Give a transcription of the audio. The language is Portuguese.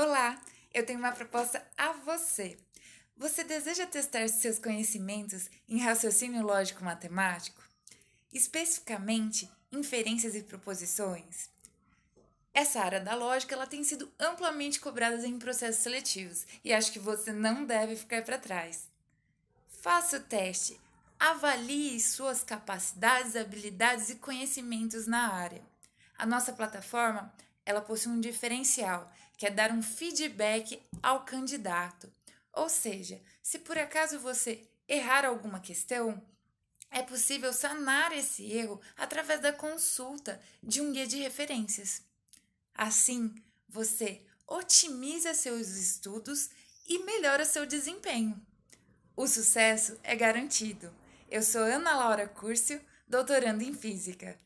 Olá, eu tenho uma proposta a você. Você deseja testar seus conhecimentos em raciocínio lógico-matemático? Especificamente, inferências e proposições? Essa área da lógica ela tem sido amplamente cobrada em processos seletivos e acho que você não deve ficar para trás. Faça o teste, avalie suas capacidades, habilidades e conhecimentos na área. A nossa plataforma ela possui um diferencial, que é dar um feedback ao candidato. Ou seja, se por acaso você errar alguma questão, é possível sanar esse erro através da consulta de um guia de referências. Assim, você otimiza seus estudos e melhora seu desempenho. O sucesso é garantido. Eu sou Ana Laura Curcio, doutorando em Física.